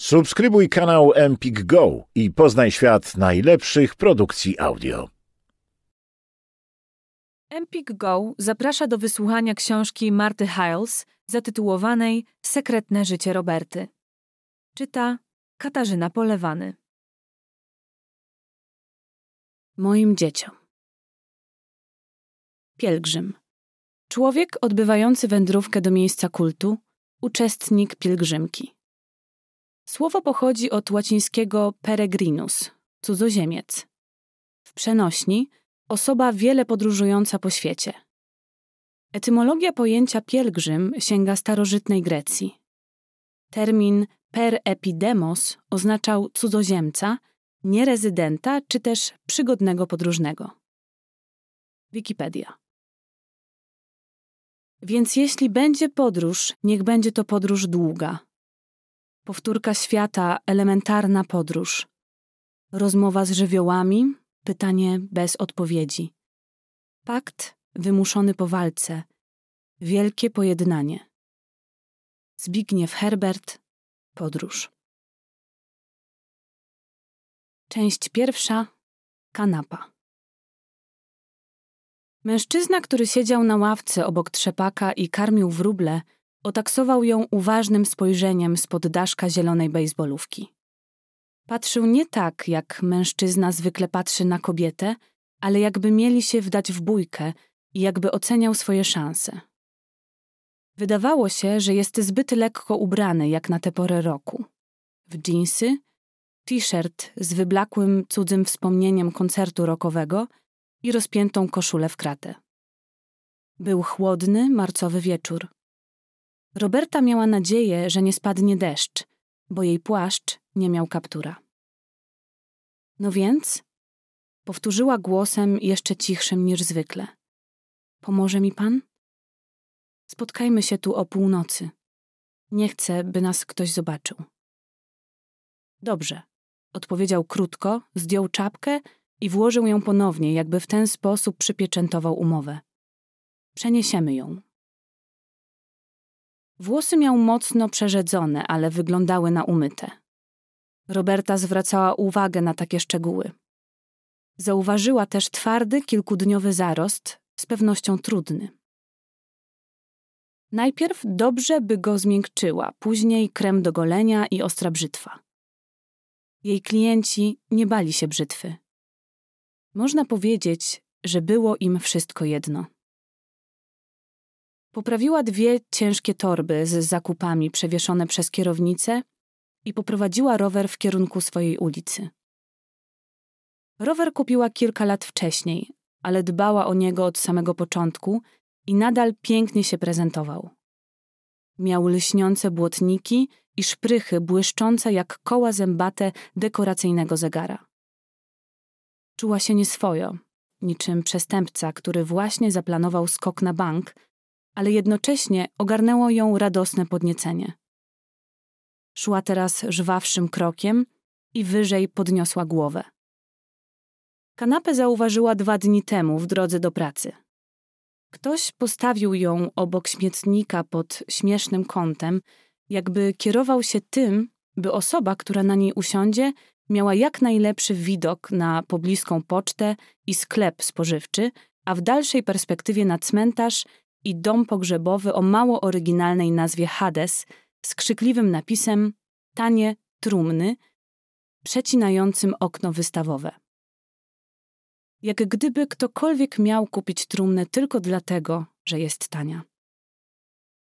Subskrybuj kanał Empik Go i poznaj świat najlepszych produkcji audio. Empik Go zaprasza do wysłuchania książki Marty Hiles zatytułowanej Sekretne życie Roberty. Czyta Katarzyna Polewany. Moim dzieciom. Pielgrzym. Człowiek odbywający wędrówkę do miejsca kultu, uczestnik pielgrzymki. Słowo pochodzi od łacińskiego peregrinus, cudzoziemiec. W przenośni osoba wiele podróżująca po świecie. Etymologia pojęcia pielgrzym sięga starożytnej Grecji. Termin per epidemos oznaczał cudzoziemca, nierezydenta czy też przygodnego podróżnego. Wikipedia. Więc jeśli będzie podróż, niech będzie to podróż długa, Powtórka świata, elementarna podróż. Rozmowa z żywiołami, pytanie bez odpowiedzi. Pakt wymuszony po walce. Wielkie pojednanie. Zbigniew Herbert, podróż. Część pierwsza. Kanapa. Mężczyzna, który siedział na ławce obok trzepaka i karmił wróble, Otaksował ją uważnym spojrzeniem spod daszka zielonej bejsbolówki. Patrzył nie tak, jak mężczyzna zwykle patrzy na kobietę, ale jakby mieli się wdać w bójkę i jakby oceniał swoje szanse. Wydawało się, że jest zbyt lekko ubrany jak na tę porę roku. W dżinsy, t-shirt z wyblakłym cudzym wspomnieniem koncertu rockowego i rozpiętą koszulę w kratę. Był chłodny, marcowy wieczór. Roberta miała nadzieję, że nie spadnie deszcz, bo jej płaszcz nie miał kaptura. No więc? Powtórzyła głosem jeszcze cichszym niż zwykle. Pomoże mi pan? Spotkajmy się tu o północy. Nie chcę, by nas ktoś zobaczył. Dobrze, odpowiedział krótko, zdjął czapkę i włożył ją ponownie, jakby w ten sposób przypieczętował umowę. Przeniesiemy ją, Włosy miał mocno przerzedzone, ale wyglądały na umyte. Roberta zwracała uwagę na takie szczegóły. Zauważyła też twardy, kilkudniowy zarost, z pewnością trudny. Najpierw dobrze by go zmiękczyła, później krem do golenia i ostra brzytwa. Jej klienci nie bali się brzytwy. Można powiedzieć, że było im wszystko jedno. Poprawiła dwie ciężkie torby z zakupami przewieszone przez kierownicę i poprowadziła rower w kierunku swojej ulicy. Rower kupiła kilka lat wcześniej, ale dbała o niego od samego początku i nadal pięknie się prezentował. Miał lśniące błotniki i szprychy błyszczące jak koła zębate dekoracyjnego zegara. Czuła się nieswojo, niczym przestępca, który właśnie zaplanował skok na bank – ale jednocześnie ogarnęło ją radosne podniecenie. Szła teraz żwawszym krokiem i wyżej podniosła głowę. Kanapę zauważyła dwa dni temu w drodze do pracy. Ktoś postawił ją obok śmietnika pod śmiesznym kątem, jakby kierował się tym, by osoba, która na niej usiądzie, miała jak najlepszy widok na pobliską pocztę i sklep spożywczy, a w dalszej perspektywie na cmentarz i dom pogrzebowy o mało oryginalnej nazwie Hades z krzykliwym napisem Tanie trumny, przecinającym okno wystawowe. Jak gdyby ktokolwiek miał kupić trumnę tylko dlatego, że jest tania.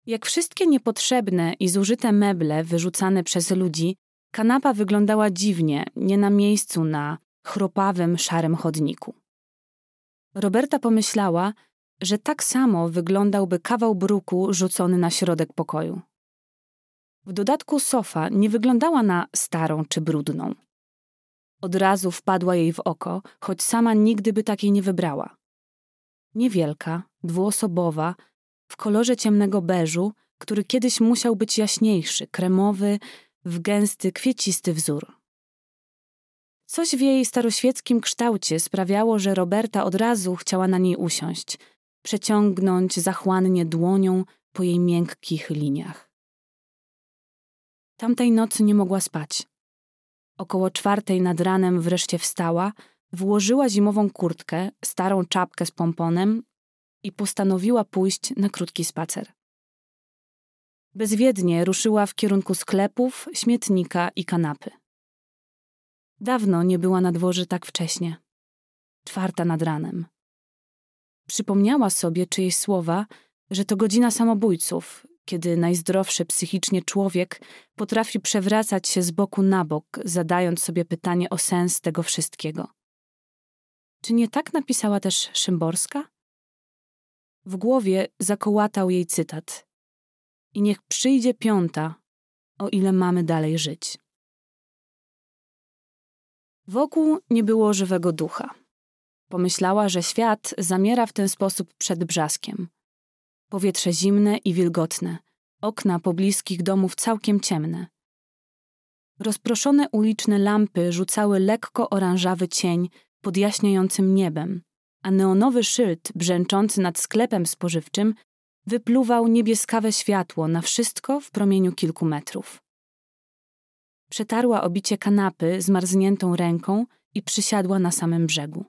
Jak wszystkie niepotrzebne i zużyte meble wyrzucane przez ludzi, kanapa wyglądała dziwnie, nie na miejscu na chropawym, szarym chodniku. Roberta pomyślała, że tak samo wyglądałby kawał bruku rzucony na środek pokoju. W dodatku sofa nie wyglądała na starą czy brudną. Od razu wpadła jej w oko, choć sama nigdy by takiej nie wybrała. Niewielka, dwuosobowa, w kolorze ciemnego beżu, który kiedyś musiał być jaśniejszy, kremowy, w gęsty, kwiecisty wzór. Coś w jej staroświeckim kształcie sprawiało, że Roberta od razu chciała na niej usiąść, przeciągnąć zachłannie dłonią po jej miękkich liniach. Tamtej nocy nie mogła spać. Około czwartej nad ranem wreszcie wstała, włożyła zimową kurtkę, starą czapkę z pomponem i postanowiła pójść na krótki spacer. Bezwiednie ruszyła w kierunku sklepów, śmietnika i kanapy. Dawno nie była na dworze tak wcześnie. Czwarta nad ranem. Przypomniała sobie czyjeś słowa, że to godzina samobójców, kiedy najzdrowszy psychicznie człowiek potrafi przewracać się z boku na bok, zadając sobie pytanie o sens tego wszystkiego. Czy nie tak napisała też Szymborska? W głowie zakołatał jej cytat. I niech przyjdzie piąta, o ile mamy dalej żyć. Wokół nie było żywego ducha. Pomyślała, że świat zamiera w ten sposób przed brzaskiem. Powietrze zimne i wilgotne, okna pobliskich domów całkiem ciemne. Rozproszone uliczne lampy rzucały lekko oranżawy cień pod jaśniejącym niebem, a neonowy szyld brzęczący nad sklepem spożywczym wypluwał niebieskawe światło na wszystko w promieniu kilku metrów. Przetarła obicie kanapy zmarzniętą ręką i przysiadła na samym brzegu.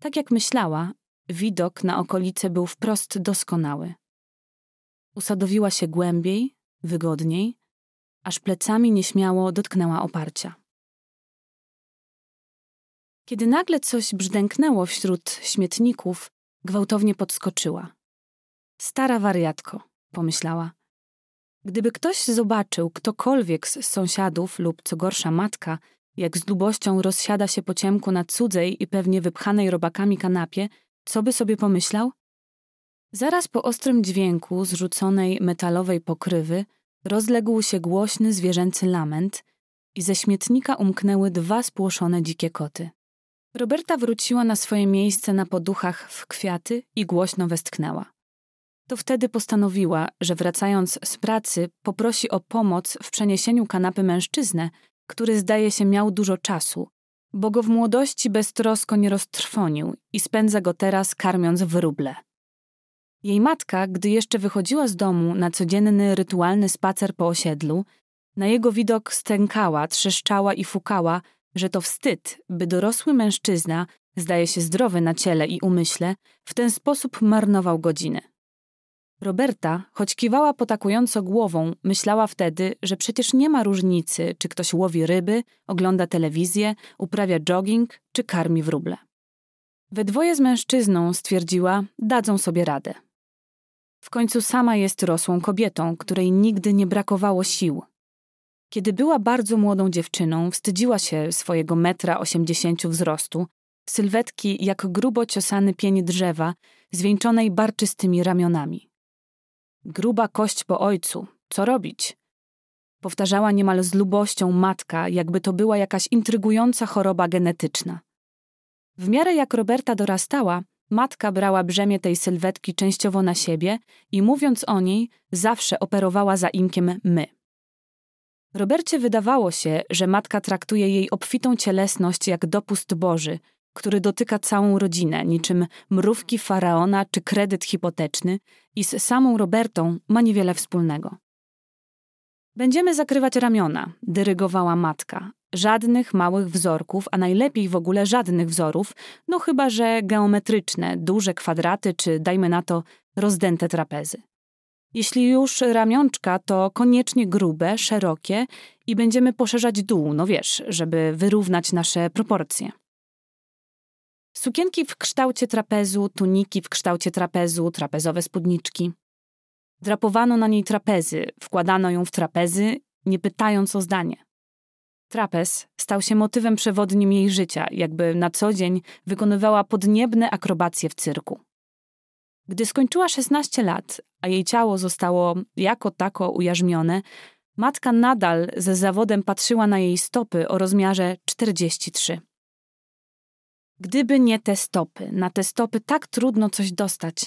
Tak jak myślała, widok na okolice był wprost doskonały. Usadowiła się głębiej, wygodniej, aż plecami nieśmiało dotknęła oparcia. Kiedy nagle coś brzdęknęło wśród śmietników, gwałtownie podskoczyła. Stara wariatko, pomyślała. Gdyby ktoś zobaczył, ktokolwiek z sąsiadów lub co gorsza matka, jak z lubością rozsiada się po ciemku na cudzej i pewnie wypchanej robakami kanapie, co by sobie pomyślał? Zaraz po ostrym dźwięku zrzuconej metalowej pokrywy rozległ się głośny zwierzęcy lament i ze śmietnika umknęły dwa spłoszone dzikie koty. Roberta wróciła na swoje miejsce na poduchach w kwiaty i głośno westchnęła. To wtedy postanowiła, że wracając z pracy poprosi o pomoc w przeniesieniu kanapy mężczyznę, który zdaje się miał dużo czasu, bo go w młodości beztrosko nie roztrwonił i spędza go teraz karmiąc wróble. Jej matka, gdy jeszcze wychodziła z domu na codzienny rytualny spacer po osiedlu, na jego widok stękała, trzeszczała i fukała, że to wstyd, by dorosły mężczyzna, zdaje się zdrowy na ciele i umyśle, w ten sposób marnował godziny. Roberta, choć kiwała potakująco głową, myślała wtedy, że przecież nie ma różnicy, czy ktoś łowi ryby, ogląda telewizję, uprawia jogging, czy karmi wróble. We dwoje z mężczyzną, stwierdziła, dadzą sobie radę. W końcu sama jest rosłą kobietą, której nigdy nie brakowało sił. Kiedy była bardzo młodą dziewczyną, wstydziła się swojego metra osiemdziesięciu wzrostu, sylwetki jak grubo ciosany pień drzewa, zwieńczonej barczystymi ramionami. Gruba kość po ojcu. Co robić? Powtarzała niemal z lubością matka, jakby to była jakaś intrygująca choroba genetyczna. W miarę jak Roberta dorastała, matka brała brzemię tej sylwetki częściowo na siebie i mówiąc o niej, zawsze operowała za imkiem my. Robercie wydawało się, że matka traktuje jej obfitą cielesność jak dopust Boży, który dotyka całą rodzinę, niczym mrówki faraona czy kredyt hipoteczny, i z samą Robertą ma niewiele wspólnego. Będziemy zakrywać ramiona, dyrygowała matka. Żadnych małych wzorków, a najlepiej w ogóle żadnych wzorów, no chyba że geometryczne, duże kwadraty czy dajmy na to rozdęte trapezy. Jeśli już ramionczka, to koniecznie grube, szerokie i będziemy poszerzać dół, no wiesz, żeby wyrównać nasze proporcje. Sukienki w kształcie trapezu, tuniki w kształcie trapezu, trapezowe spódniczki. Drapowano na niej trapezy, wkładano ją w trapezy, nie pytając o zdanie. Trapez stał się motywem przewodnim jej życia, jakby na co dzień wykonywała podniebne akrobacje w cyrku. Gdy skończyła 16 lat, a jej ciało zostało jako tako ujarzmione, matka nadal ze zawodem patrzyła na jej stopy o rozmiarze 43. Gdyby nie te stopy, na te stopy tak trudno coś dostać,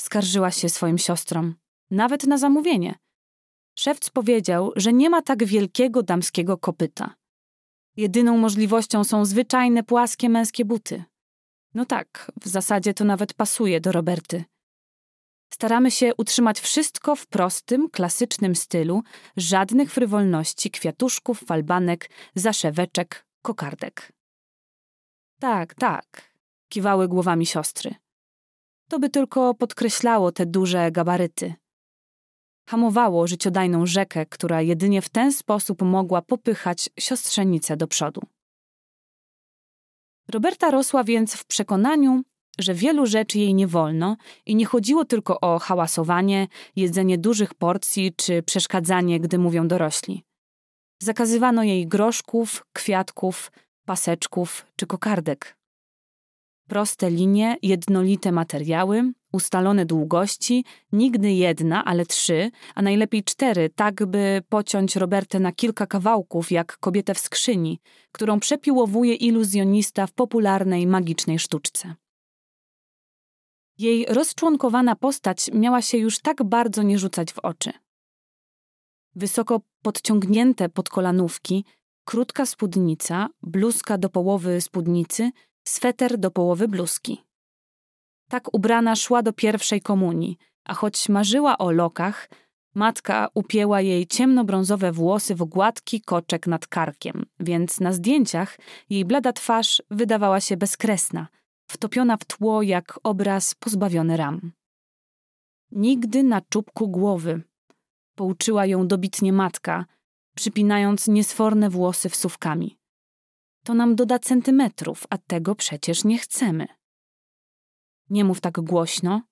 skarżyła się swoim siostrom, nawet na zamówienie. Szewc powiedział, że nie ma tak wielkiego damskiego kopyta. Jedyną możliwością są zwyczajne płaskie męskie buty. No tak, w zasadzie to nawet pasuje do Roberty. Staramy się utrzymać wszystko w prostym, klasycznym stylu, żadnych frywolności, kwiatuszków, falbanek, zaszeweczek, kokardek. Tak, tak, kiwały głowami siostry. To by tylko podkreślało te duże gabaryty. Hamowało życiodajną rzekę, która jedynie w ten sposób mogła popychać siostrzenicę do przodu. Roberta rosła więc w przekonaniu, że wielu rzeczy jej nie wolno i nie chodziło tylko o hałasowanie, jedzenie dużych porcji czy przeszkadzanie, gdy mówią dorośli. Zakazywano jej groszków, kwiatków, paseczków czy kokardek. Proste linie, jednolite materiały, ustalone długości, nigdy jedna, ale trzy, a najlepiej cztery, tak by pociąć Robertę na kilka kawałków, jak kobietę w skrzyni, którą przepiłowuje iluzjonista w popularnej magicznej sztuczce. Jej rozczłonkowana postać miała się już tak bardzo nie rzucać w oczy. Wysoko podciągnięte podkolanówki, krótka spódnica, bluzka do połowy spódnicy, sweter do połowy bluzki. Tak ubrana szła do pierwszej komunii, a choć marzyła o lokach, matka upięła jej ciemnobrązowe włosy w gładki koczek nad karkiem, więc na zdjęciach jej blada twarz wydawała się bezkresna, wtopiona w tło jak obraz pozbawiony ram. Nigdy na czubku głowy, pouczyła ją dobitnie matka – przypinając niesforne włosy wsówkami. To nam doda centymetrów, a tego przecież nie chcemy. Nie mów tak głośno,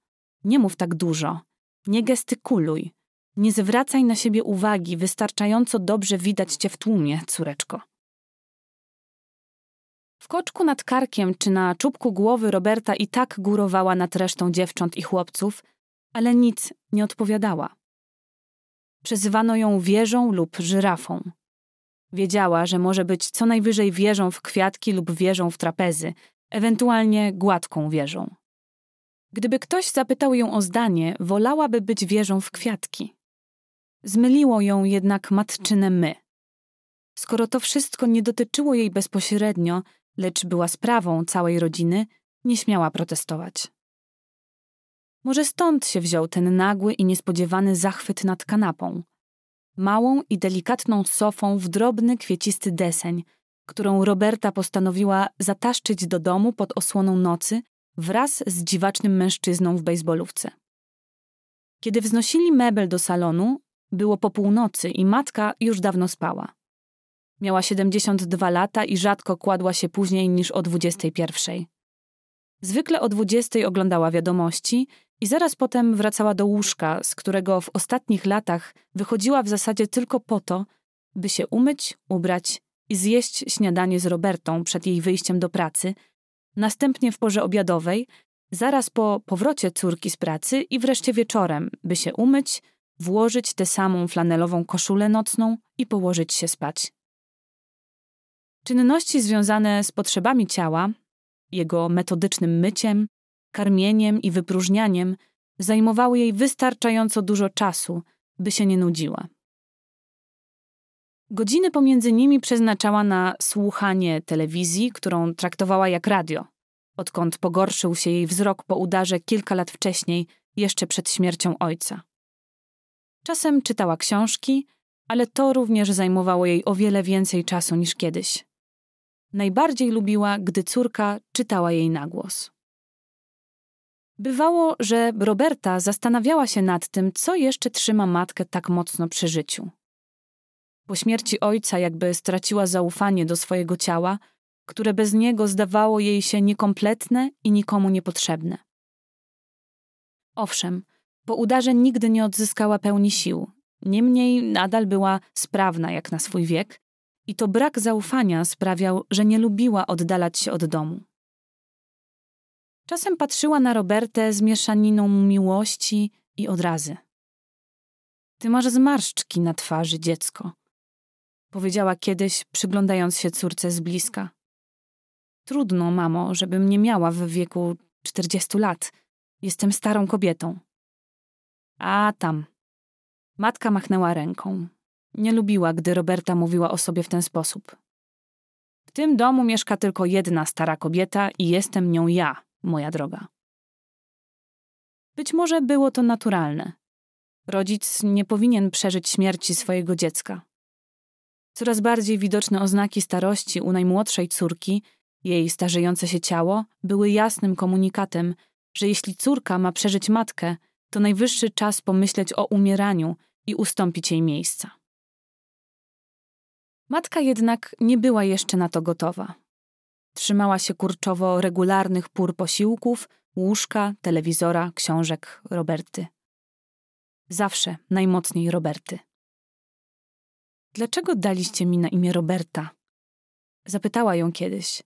nie mów tak dużo, nie gestykuluj, nie zwracaj na siebie uwagi, wystarczająco dobrze widać cię w tłumie, córeczko. W koczku nad karkiem czy na czubku głowy Roberta i tak górowała nad resztą dziewcząt i chłopców, ale nic nie odpowiadała. Przezywano ją wieżą lub żyrafą. Wiedziała, że może być co najwyżej wieżą w kwiatki lub wieżą w trapezy, ewentualnie gładką wieżą. Gdyby ktoś zapytał ją o zdanie, wolałaby być wieżą w kwiatki. Zmyliło ją jednak matczyne my. Skoro to wszystko nie dotyczyło jej bezpośrednio, lecz była sprawą całej rodziny, nie śmiała protestować. Może stąd się wziął ten nagły i niespodziewany zachwyt nad kanapą. Małą i delikatną sofą w drobny, kwiecisty deseń, którą Roberta postanowiła zataszczyć do domu pod osłoną nocy wraz z dziwacznym mężczyzną w bejsbolówce. Kiedy wznosili mebel do salonu, było po północy i matka już dawno spała. Miała 72 lata i rzadko kładła się później niż o 21. Zwykle o 20 oglądała wiadomości i zaraz potem wracała do łóżka, z którego w ostatnich latach wychodziła w zasadzie tylko po to, by się umyć, ubrać i zjeść śniadanie z Robertą przed jej wyjściem do pracy, następnie w porze obiadowej, zaraz po powrocie córki z pracy i wreszcie wieczorem, by się umyć, włożyć tę samą flanelową koszulę nocną i położyć się spać. Czynności związane z potrzebami ciała, jego metodycznym myciem, karmieniem i wypróżnianiem zajmowały jej wystarczająco dużo czasu, by się nie nudziła. Godziny pomiędzy nimi przeznaczała na słuchanie telewizji, którą traktowała jak radio, odkąd pogorszył się jej wzrok po udarze kilka lat wcześniej, jeszcze przed śmiercią ojca. Czasem czytała książki, ale to również zajmowało jej o wiele więcej czasu niż kiedyś. Najbardziej lubiła, gdy córka czytała jej na głos. Bywało, że Roberta zastanawiała się nad tym, co jeszcze trzyma matkę tak mocno przy życiu. Po śmierci ojca jakby straciła zaufanie do swojego ciała, które bez niego zdawało jej się niekompletne i nikomu niepotrzebne. Owszem, po udarze nigdy nie odzyskała pełni sił, niemniej nadal była sprawna jak na swój wiek i to brak zaufania sprawiał, że nie lubiła oddalać się od domu. Czasem patrzyła na Robertę z mieszaniną miłości i odrazy. Ty masz zmarszczki na twarzy, dziecko, powiedziała kiedyś, przyglądając się córce z bliska. Trudno, mamo, żebym nie miała w wieku czterdziestu lat. Jestem starą kobietą. A tam. Matka machnęła ręką. Nie lubiła, gdy Roberta mówiła o sobie w ten sposób. W tym domu mieszka tylko jedna stara kobieta i jestem nią ja, moja droga. Być może było to naturalne. Rodzic nie powinien przeżyć śmierci swojego dziecka. Coraz bardziej widoczne oznaki starości u najmłodszej córki, jej starzejące się ciało, były jasnym komunikatem, że jeśli córka ma przeżyć matkę, to najwyższy czas pomyśleć o umieraniu i ustąpić jej miejsca. Matka jednak nie była jeszcze na to gotowa. Trzymała się kurczowo regularnych pór posiłków, łóżka, telewizora, książek Roberty. Zawsze najmocniej Roberty. Dlaczego daliście mi na imię Roberta? Zapytała ją kiedyś.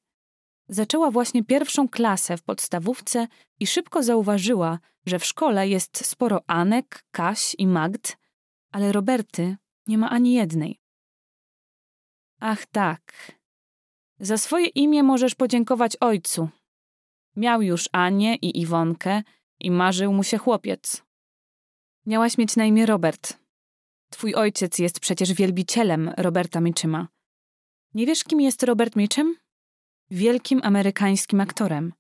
Zaczęła właśnie pierwszą klasę w podstawówce i szybko zauważyła, że w szkole jest sporo Anek, Kaś i Magd, ale Roberty nie ma ani jednej. Ach tak, za swoje imię możesz podziękować ojcu. Miał już Anię i Iwonkę i marzył mu się chłopiec. Miałaś mieć na imię Robert. Twój ojciec jest przecież wielbicielem Roberta Mitchema. Nie wiesz, kim jest Robert Mitchem? Wielkim amerykańskim aktorem.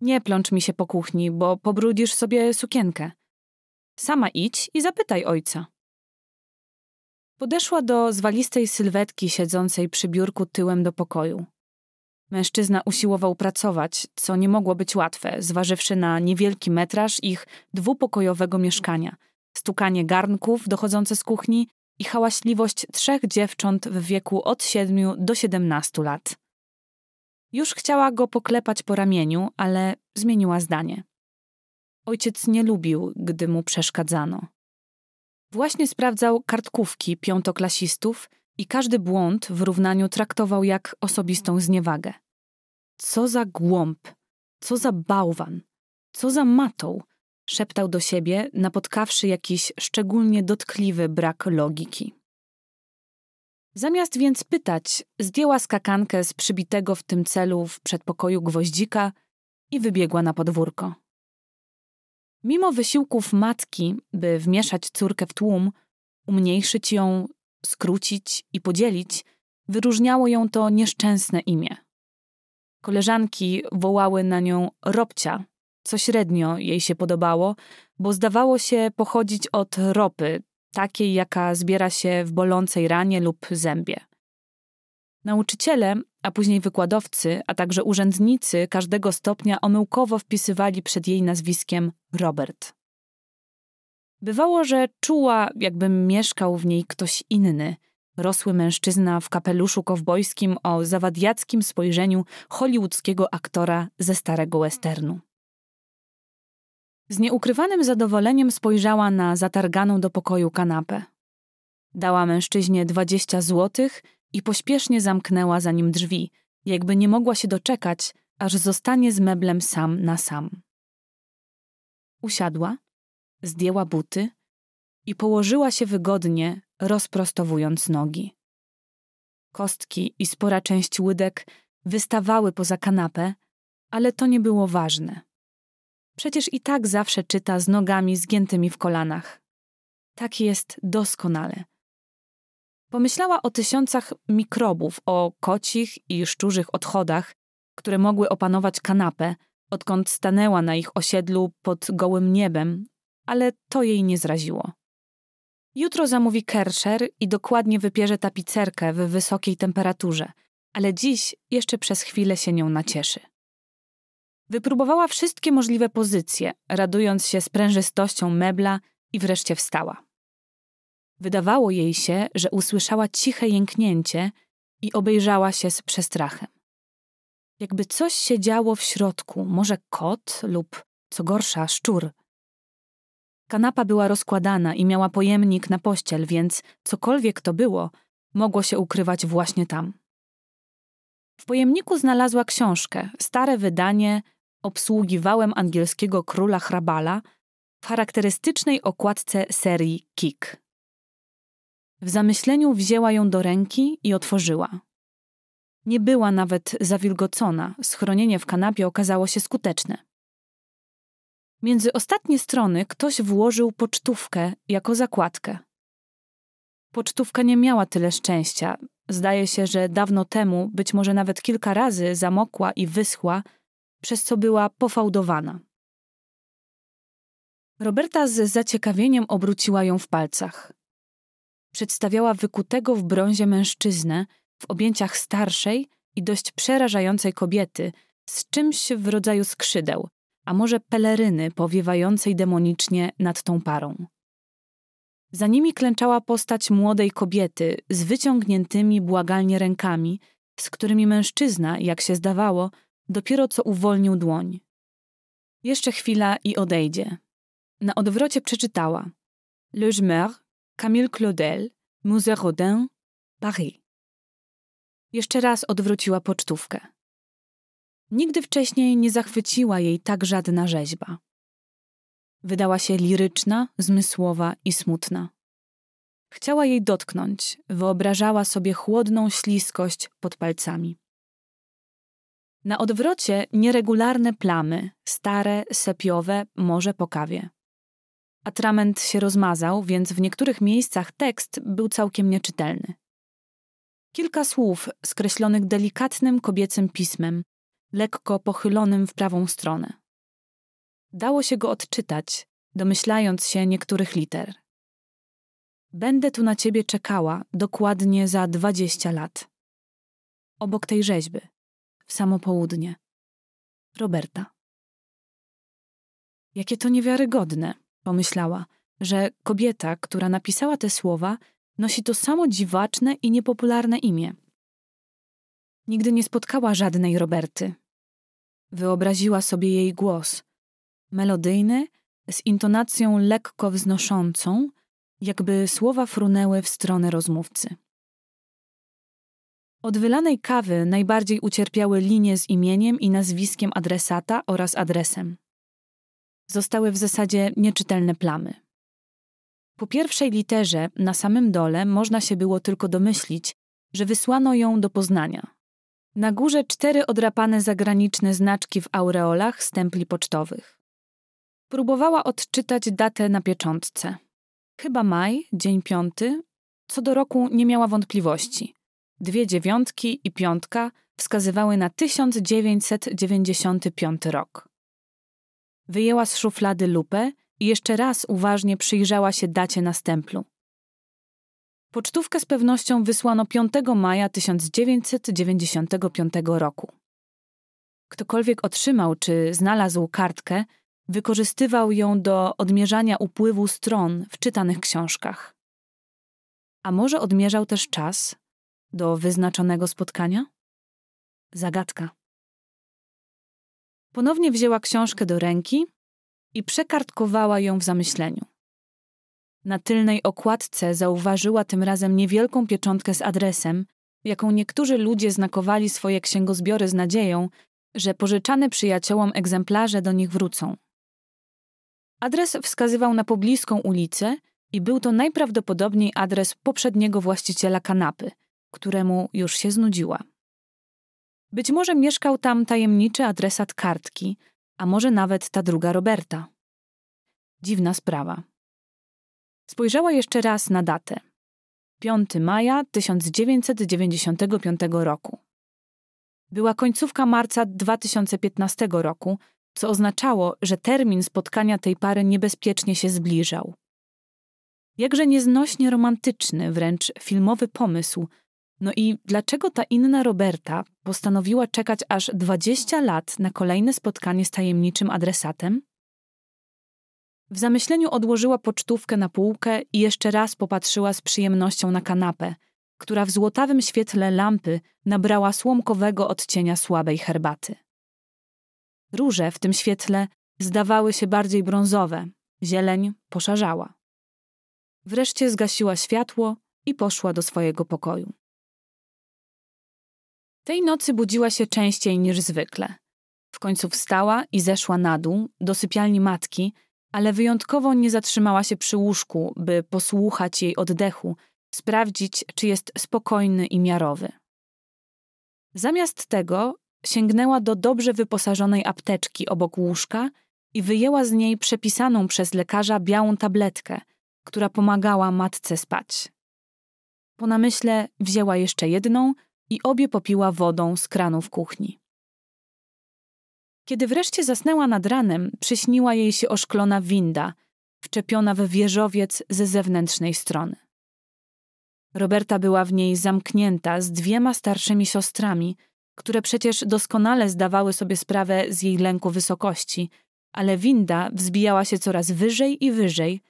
Nie plącz mi się po kuchni, bo pobrudzisz sobie sukienkę. Sama idź i zapytaj ojca. Podeszła do zwalistej sylwetki siedzącej przy biurku tyłem do pokoju. Mężczyzna usiłował pracować, co nie mogło być łatwe, zważywszy na niewielki metraż ich dwupokojowego mieszkania, stukanie garnków dochodzące z kuchni i hałaśliwość trzech dziewcząt w wieku od siedmiu do siedemnastu lat. Już chciała go poklepać po ramieniu, ale zmieniła zdanie. Ojciec nie lubił, gdy mu przeszkadzano. Właśnie sprawdzał kartkówki piątoklasistów i każdy błąd w równaniu traktował jak osobistą zniewagę. Co za głąb, co za bałwan, co za matoł, szeptał do siebie, napotkawszy jakiś szczególnie dotkliwy brak logiki. Zamiast więc pytać, zdjęła skakankę z przybitego w tym celu w przedpokoju gwoździka i wybiegła na podwórko. Mimo wysiłków matki, by wmieszać córkę w tłum, umniejszyć ją, skrócić i podzielić, wyróżniało ją to nieszczęsne imię. Koleżanki wołały na nią robcia, co średnio jej się podobało, bo zdawało się pochodzić od ropy, takiej jaka zbiera się w bolącej ranie lub zębie. Nauczyciele, a później wykładowcy, a także urzędnicy każdego stopnia omyłkowo wpisywali przed jej nazwiskiem Robert. Bywało, że czuła, jakby mieszkał w niej ktoś inny. Rosły mężczyzna w kapeluszu kowbojskim o zawadiackim spojrzeniu hollywoodzkiego aktora ze starego westernu. Z nieukrywanym zadowoleniem spojrzała na zatarganą do pokoju kanapę. Dała mężczyźnie dwadzieścia złotych i pośpiesznie zamknęła za nim drzwi, jakby nie mogła się doczekać, aż zostanie z meblem sam na sam. Usiadła, zdjęła buty i położyła się wygodnie, rozprostowując nogi. Kostki i spora część łydek wystawały poza kanapę, ale to nie było ważne. Przecież i tak zawsze czyta z nogami zgiętymi w kolanach. Tak jest doskonale. Pomyślała o tysiącach mikrobów, o kocich i szczurzych odchodach, które mogły opanować kanapę, odkąd stanęła na ich osiedlu pod gołym niebem, ale to jej nie zraziło. Jutro zamówi kerszer i dokładnie wypierze tapicerkę w wysokiej temperaturze, ale dziś jeszcze przez chwilę się nią nacieszy. Wypróbowała wszystkie możliwe pozycje, radując się sprężystością mebla i wreszcie wstała. Wydawało jej się, że usłyszała ciche jęknięcie i obejrzała się z przestrachem. Jakby coś się działo w środku, może kot lub, co gorsza, szczur. Kanapa była rozkładana i miała pojemnik na pościel, więc cokolwiek to było, mogło się ukrywać właśnie tam. W pojemniku znalazła książkę, stare wydanie Obsługiwałem angielskiego króla hrabala w charakterystycznej okładce serii Kik. W zamyśleniu wzięła ją do ręki i otworzyła. Nie była nawet zawilgocona, schronienie w kanapie okazało się skuteczne. Między ostatnie strony ktoś włożył pocztówkę jako zakładkę. Pocztówka nie miała tyle szczęścia. Zdaje się, że dawno temu, być może nawet kilka razy, zamokła i wyschła, przez co była pofałdowana. Roberta z zaciekawieniem obróciła ją w palcach przedstawiała wykutego w brązie mężczyznę w objęciach starszej i dość przerażającej kobiety z czymś w rodzaju skrzydeł, a może peleryny powiewającej demonicznie nad tą parą. Za nimi klęczała postać młodej kobiety z wyciągniętymi błagalnie rękami, z którymi mężczyzna, jak się zdawało, dopiero co uwolnił dłoń. Jeszcze chwila i odejdzie. Na odwrocie przeczytała: Le Jmer, Camille Claudel, Musée Rodin, Paris. Jeszcze raz odwróciła pocztówkę. Nigdy wcześniej nie zachwyciła jej tak żadna rzeźba. Wydała się liryczna, zmysłowa i smutna. Chciała jej dotknąć, wyobrażała sobie chłodną śliskość pod palcami. Na odwrocie nieregularne plamy, stare, sepiowe, może po kawie. Atrament się rozmazał, więc w niektórych miejscach tekst był całkiem nieczytelny. Kilka słów skreślonych delikatnym kobiecym pismem, lekko pochylonym w prawą stronę. Dało się go odczytać, domyślając się niektórych liter. Będę tu na ciebie czekała dokładnie za dwadzieścia lat. Obok tej rzeźby, w samo południe. Roberta. Jakie to niewiarygodne pomyślała, że kobieta, która napisała te słowa, nosi to samo dziwaczne i niepopularne imię. Nigdy nie spotkała żadnej Roberty. Wyobraziła sobie jej głos, melodyjny, z intonacją lekko wznoszącą, jakby słowa frunęły w stronę rozmówcy. Od wylanej kawy najbardziej ucierpiały linie z imieniem i nazwiskiem adresata oraz adresem zostały w zasadzie nieczytelne plamy. Po pierwszej literze na samym dole można się było tylko domyślić, że wysłano ją do Poznania. Na górze cztery odrapane zagraniczne znaczki w aureolach stempli pocztowych. Próbowała odczytać datę na pieczątce. Chyba maj, dzień piąty. Co do roku nie miała wątpliwości. Dwie dziewiątki i piątka wskazywały na 1995 rok. Wyjęła z szuflady lupę i jeszcze raz uważnie przyjrzała się dacie na Pocztówkę z pewnością wysłano 5 maja 1995 roku. Ktokolwiek otrzymał czy znalazł kartkę, wykorzystywał ją do odmierzania upływu stron w czytanych książkach. A może odmierzał też czas do wyznaczonego spotkania? Zagadka. Ponownie wzięła książkę do ręki i przekartkowała ją w zamyśleniu. Na tylnej okładce zauważyła tym razem niewielką pieczątkę z adresem, jaką niektórzy ludzie znakowali swoje księgozbiory z nadzieją, że pożyczane przyjaciołom egzemplarze do nich wrócą. Adres wskazywał na pobliską ulicę i był to najprawdopodobniej adres poprzedniego właściciela kanapy, któremu już się znudziła. Być może mieszkał tam tajemniczy adresat kartki, a może nawet ta druga Roberta. Dziwna sprawa. Spojrzała jeszcze raz na datę. 5 maja 1995 roku. Była końcówka marca 2015 roku, co oznaczało, że termin spotkania tej pary niebezpiecznie się zbliżał. Jakże nieznośnie romantyczny, wręcz filmowy pomysł – no i dlaczego ta inna Roberta postanowiła czekać aż 20 lat na kolejne spotkanie z tajemniczym adresatem? W zamyśleniu odłożyła pocztówkę na półkę i jeszcze raz popatrzyła z przyjemnością na kanapę, która w złotawym świetle lampy nabrała słomkowego odcienia słabej herbaty. Róże w tym świetle zdawały się bardziej brązowe, zieleń poszarzała. Wreszcie zgasiła światło i poszła do swojego pokoju. Tej nocy budziła się częściej niż zwykle. W końcu wstała i zeszła na dół, do sypialni matki, ale wyjątkowo nie zatrzymała się przy łóżku, by posłuchać jej oddechu, sprawdzić, czy jest spokojny i miarowy. Zamiast tego sięgnęła do dobrze wyposażonej apteczki obok łóżka i wyjęła z niej przepisaną przez lekarza białą tabletkę, która pomagała matce spać. Po namyśle wzięła jeszcze jedną – i obie popiła wodą z kranu w kuchni. Kiedy wreszcie zasnęła nad ranem, przyśniła jej się oszklona winda, wczepiona w wieżowiec ze zewnętrznej strony. Roberta była w niej zamknięta z dwiema starszymi siostrami, które przecież doskonale zdawały sobie sprawę z jej lęku wysokości, ale winda wzbijała się coraz wyżej i wyżej,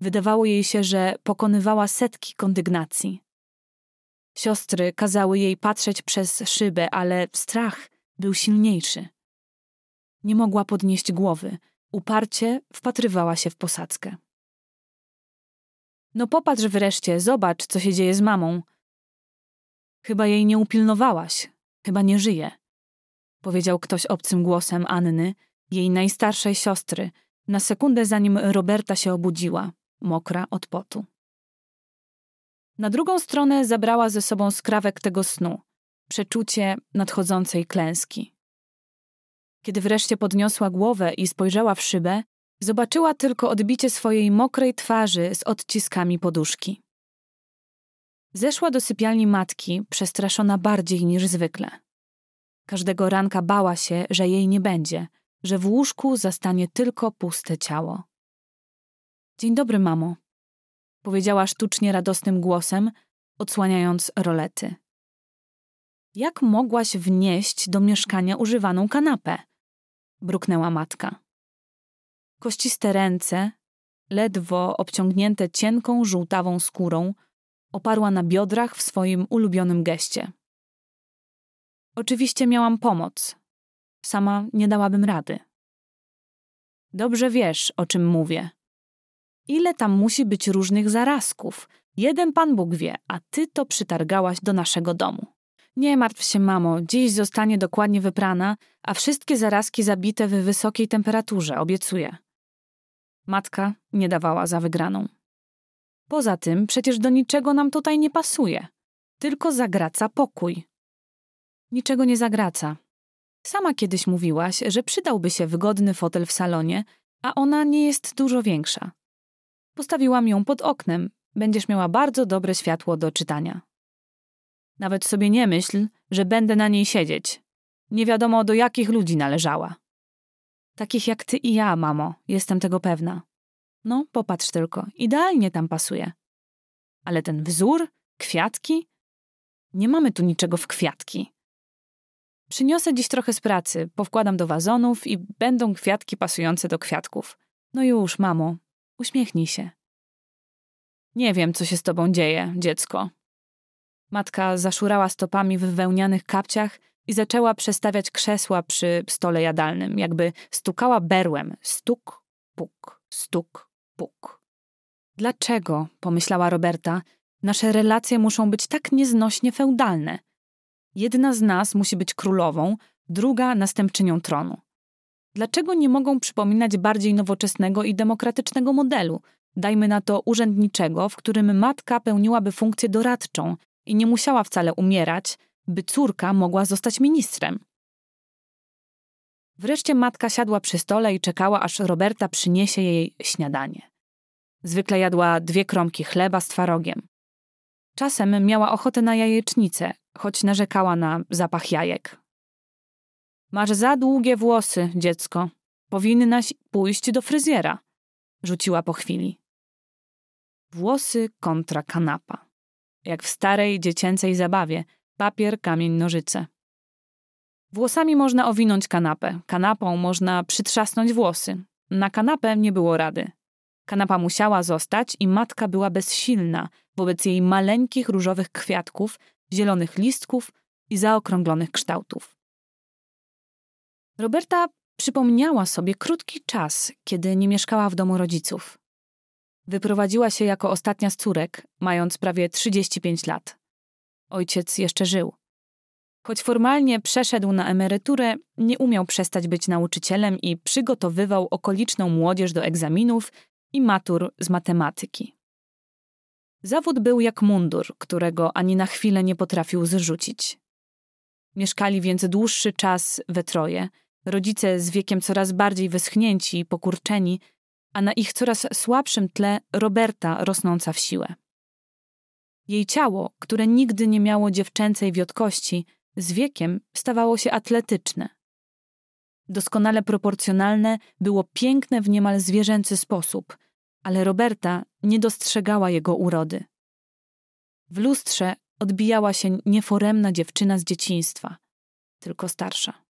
wydawało jej się, że pokonywała setki kondygnacji. Siostry kazały jej patrzeć przez szybę, ale strach był silniejszy. Nie mogła podnieść głowy. Uparcie wpatrywała się w posadzkę. No popatrz wreszcie, zobacz, co się dzieje z mamą. Chyba jej nie upilnowałaś, chyba nie żyje. Powiedział ktoś obcym głosem Anny, jej najstarszej siostry, na sekundę zanim Roberta się obudziła, mokra od potu. Na drugą stronę zabrała ze sobą skrawek tego snu, przeczucie nadchodzącej klęski. Kiedy wreszcie podniosła głowę i spojrzała w szybę, zobaczyła tylko odbicie swojej mokrej twarzy z odciskami poduszki. Zeszła do sypialni matki, przestraszona bardziej niż zwykle. Każdego ranka bała się, że jej nie będzie, że w łóżku zastanie tylko puste ciało. Dzień dobry, mamo, powiedziała sztucznie radosnym głosem, odsłaniając rolety. Jak mogłaś wnieść do mieszkania używaną kanapę? bruknęła matka. Kościste ręce, ledwo obciągnięte cienką, żółtawą skórą, oparła na biodrach w swoim ulubionym geście. Oczywiście miałam pomoc. Sama nie dałabym rady. Dobrze wiesz, o czym mówię, Ile tam musi być różnych zarazków? Jeden Pan Bóg wie, a ty to przytargałaś do naszego domu. Nie martw się, mamo, dziś zostanie dokładnie wyprana, a wszystkie zarazki zabite w wysokiej temperaturze, obiecuję. Matka nie dawała za wygraną. Poza tym przecież do niczego nam tutaj nie pasuje. Tylko zagraca pokój. Niczego nie zagraca. Sama kiedyś mówiłaś, że przydałby się wygodny fotel w salonie, a ona nie jest dużo większa. Postawiłam ją pod oknem. Będziesz miała bardzo dobre światło do czytania. Nawet sobie nie myśl, że będę na niej siedzieć. Nie wiadomo, do jakich ludzi należała. Takich jak ty i ja, mamo, jestem tego pewna. No, popatrz tylko, idealnie tam pasuje. Ale ten wzór, kwiatki? Nie mamy tu niczego w kwiatki. Przyniosę dziś trochę z pracy, powkładam do wazonów i będą kwiatki pasujące do kwiatków. No już, mamo, Uśmiechnij się. Nie wiem, co się z tobą dzieje, dziecko. Matka zaszurała stopami w wełnianych kapciach i zaczęła przestawiać krzesła przy stole jadalnym, jakby stukała berłem. Stuk, puk, stuk, puk. Dlaczego, pomyślała Roberta, nasze relacje muszą być tak nieznośnie feudalne? Jedna z nas musi być królową, druga następczynią tronu. Dlaczego nie mogą przypominać bardziej nowoczesnego i demokratycznego modelu, dajmy na to urzędniczego, w którym matka pełniłaby funkcję doradczą i nie musiała wcale umierać, by córka mogła zostać ministrem? Wreszcie matka siadła przy stole i czekała, aż Roberta przyniesie jej śniadanie. Zwykle jadła dwie kromki chleba z twarogiem. Czasem miała ochotę na jajecznicę, choć narzekała na zapach jajek. Masz za długie włosy, dziecko. Powinnaś pójść do fryzjera, rzuciła po chwili. Włosy kontra kanapa. Jak w starej dziecięcej zabawie papier, kamień, nożyce. Włosami można owinąć kanapę, kanapą można przytrzasnąć włosy. Na kanapę nie było rady. Kanapa musiała zostać i matka była bezsilna wobec jej maleńkich różowych kwiatków, zielonych listków i zaokrąglonych kształtów. Roberta przypomniała sobie krótki czas, kiedy nie mieszkała w domu rodziców. Wyprowadziła się jako ostatnia z córek, mając prawie 35 lat. Ojciec jeszcze żył. Choć formalnie przeszedł na emeryturę, nie umiał przestać być nauczycielem i przygotowywał okoliczną młodzież do egzaminów i matur z matematyki. Zawód był jak mundur, którego ani na chwilę nie potrafił zrzucić. Mieszkali więc dłuższy czas we troje – rodzice z wiekiem coraz bardziej wyschnięci i pokurczeni, a na ich coraz słabszym tle Roberta rosnąca w siłę. Jej ciało, które nigdy nie miało dziewczęcej wiotkości, z wiekiem stawało się atletyczne. Doskonale proporcjonalne było piękne w niemal zwierzęcy sposób, ale Roberta nie dostrzegała jego urody. W lustrze odbijała się nieforemna dziewczyna z dzieciństwa, tylko starsza.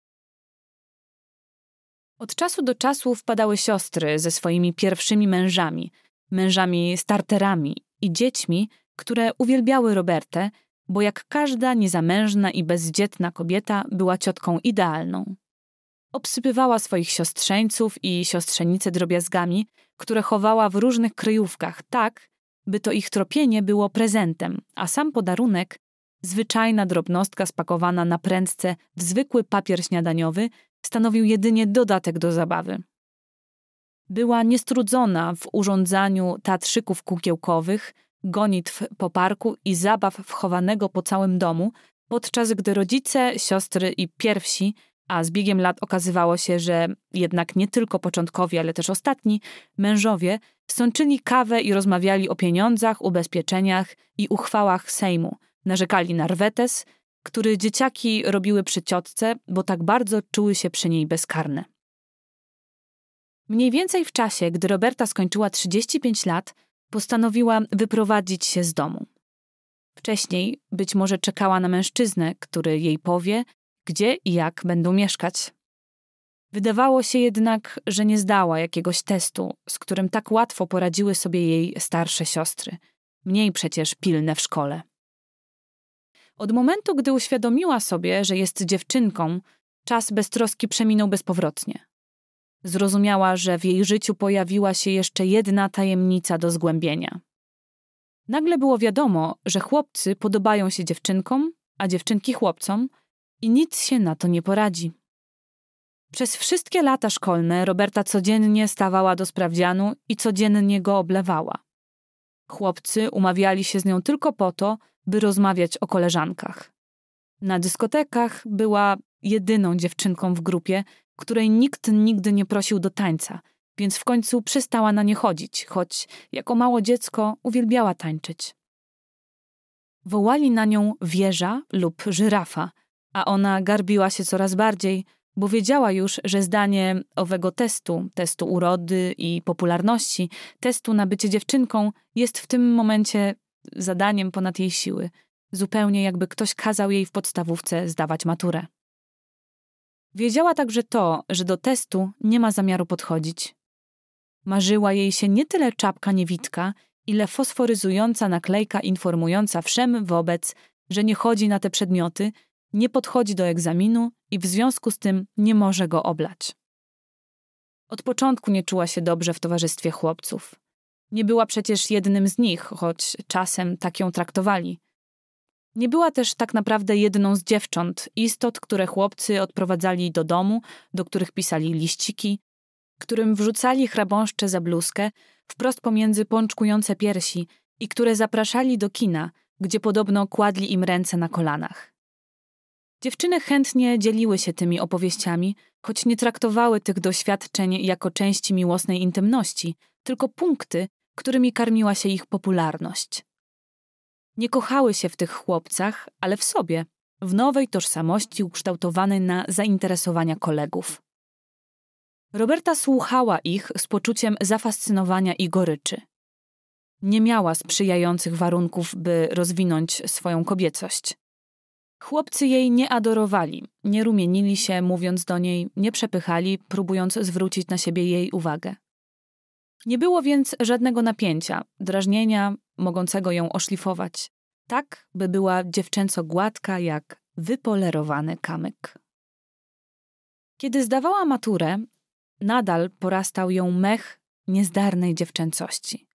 Od czasu do czasu wpadały siostry ze swoimi pierwszymi mężami, mężami starterami i dziećmi, które uwielbiały Robertę, bo jak każda niezamężna i bezdzietna kobieta była ciotką idealną. Obsypywała swoich siostrzeńców i siostrzenice drobiazgami, które chowała w różnych kryjówkach, tak, by to ich tropienie było prezentem, a sam podarunek zwyczajna drobnostka spakowana na prędce w zwykły papier śniadaniowy, stanowił jedynie dodatek do zabawy. Była niestrudzona w urządzaniu tatrzyków kukiełkowych, gonitw po parku i zabaw wchowanego po całym domu, podczas gdy rodzice, siostry i pierwsi, a z biegiem lat okazywało się, że jednak nie tylko początkowi, ale też ostatni, mężowie, sączyli kawę i rozmawiali o pieniądzach, ubezpieczeniach i uchwałach Sejmu, narzekali na rwetes, który dzieciaki robiły przy ciotce, bo tak bardzo czuły się przy niej bezkarne. Mniej więcej w czasie, gdy Roberta skończyła 35 lat, postanowiła wyprowadzić się z domu. Wcześniej być może czekała na mężczyznę, który jej powie, gdzie i jak będą mieszkać. Wydawało się jednak, że nie zdała jakiegoś testu, z którym tak łatwo poradziły sobie jej starsze siostry, mniej przecież pilne w szkole. Od momentu, gdy uświadomiła sobie, że jest dziewczynką, czas troski przeminął bezpowrotnie. Zrozumiała, że w jej życiu pojawiła się jeszcze jedna tajemnica do zgłębienia. Nagle było wiadomo, że chłopcy podobają się dziewczynkom, a dziewczynki chłopcom i nic się na to nie poradzi. Przez wszystkie lata szkolne Roberta codziennie stawała do sprawdzianu i codziennie go oblewała. Chłopcy umawiali się z nią tylko po to, by rozmawiać o koleżankach. Na dyskotekach była jedyną dziewczynką w grupie, której nikt nigdy nie prosił do tańca, więc w końcu przestała na nie chodzić, choć jako mało dziecko uwielbiała tańczyć. Wołali na nią wieża lub żyrafa, a ona garbiła się coraz bardziej, bo wiedziała już, że zdanie owego testu, testu urody i popularności, testu na bycie dziewczynką, jest w tym momencie zadaniem ponad jej siły, zupełnie jakby ktoś kazał jej w podstawówce zdawać maturę. Wiedziała także to, że do testu nie ma zamiaru podchodzić. Marzyła jej się nie tyle czapka niewitka, ile fosforyzująca naklejka informująca wszem wobec, że nie chodzi na te przedmioty, nie podchodzi do egzaminu i w związku z tym nie może go oblać. Od początku nie czuła się dobrze w towarzystwie chłopców. Nie była przecież jednym z nich, choć czasem tak ją traktowali. Nie była też tak naprawdę jedną z dziewcząt, istot, które chłopcy odprowadzali do domu, do których pisali liściki, którym wrzucali chrabąszcze za bluzkę, wprost pomiędzy pączkujące piersi i które zapraszali do kina, gdzie podobno kładli im ręce na kolanach. Dziewczyny chętnie dzieliły się tymi opowieściami, choć nie traktowały tych doświadczeń jako części miłosnej intymności, tylko punkty, którymi karmiła się ich popularność. Nie kochały się w tych chłopcach, ale w sobie, w nowej tożsamości ukształtowanej na zainteresowania kolegów. Roberta słuchała ich z poczuciem zafascynowania i goryczy. Nie miała sprzyjających warunków, by rozwinąć swoją kobiecość. Chłopcy jej nie adorowali, nie rumienili się, mówiąc do niej, nie przepychali, próbując zwrócić na siebie jej uwagę. Nie było więc żadnego napięcia, drażnienia, mogącego ją oszlifować, tak by była dziewczęco gładka jak wypolerowany kamyk. Kiedy zdawała maturę, nadal porastał ją mech niezdarnej dziewczęcości.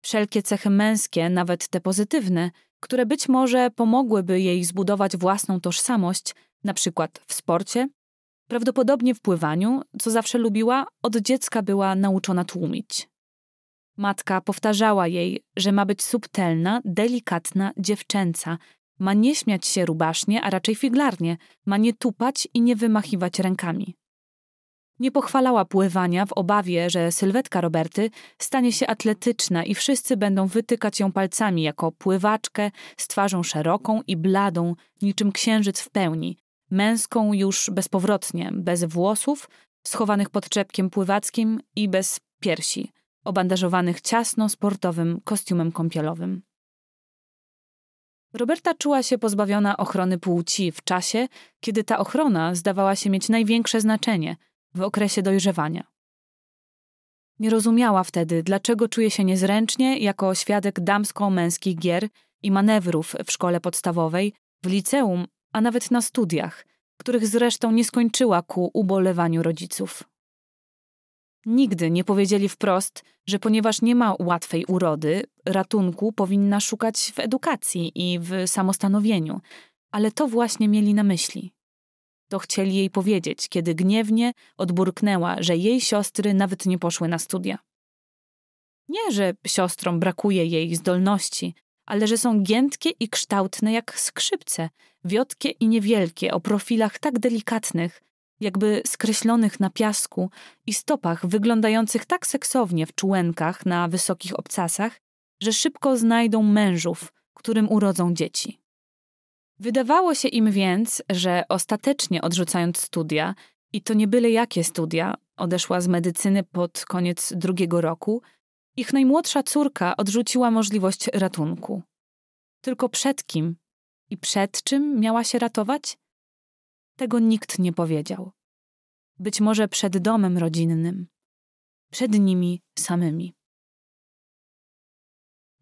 Wszelkie cechy męskie, nawet te pozytywne, które być może pomogłyby jej zbudować własną tożsamość, na przykład w sporcie, prawdopodobnie w pływaniu, co zawsze lubiła, od dziecka była nauczona tłumić. Matka powtarzała jej, że ma być subtelna, delikatna, dziewczęca, ma nie śmiać się rubasznie, a raczej figlarnie, ma nie tupać i nie wymachiwać rękami. Nie pochwalała pływania w obawie, że sylwetka Roberty stanie się atletyczna i wszyscy będą wytykać ją palcami jako pływaczkę z twarzą szeroką i bladą, niczym księżyc w pełni, męską już bezpowrotnie, bez włosów, schowanych pod czepkiem pływackim i bez piersi, obandażowanych ciasno sportowym kostiumem kąpielowym. Roberta czuła się pozbawiona ochrony płci w czasie, kiedy ta ochrona zdawała się mieć największe znaczenie – w okresie dojrzewania. Nie rozumiała wtedy, dlaczego czuje się niezręcznie jako świadek damsko-męskich gier i manewrów w szkole podstawowej, w liceum, a nawet na studiach, których zresztą nie skończyła ku ubolewaniu rodziców. Nigdy nie powiedzieli wprost, że ponieważ nie ma łatwej urody, ratunku powinna szukać w edukacji i w samostanowieniu, ale to właśnie mieli na myśli to chcieli jej powiedzieć, kiedy gniewnie odburknęła, że jej siostry nawet nie poszły na studia. Nie, że siostrom brakuje jej zdolności, ale że są giętkie i kształtne jak skrzypce, wiotkie i niewielkie, o profilach tak delikatnych, jakby skreślonych na piasku i stopach wyglądających tak seksownie w czółenkach na wysokich obcasach, że szybko znajdą mężów, którym urodzą dzieci. Wydawało się im więc, że ostatecznie odrzucając studia, i to nie byle jakie studia, odeszła z medycyny pod koniec drugiego roku, ich najmłodsza córka odrzuciła możliwość ratunku. Tylko przed kim i przed czym miała się ratować? Tego nikt nie powiedział. Być może przed domem rodzinnym, przed nimi samymi.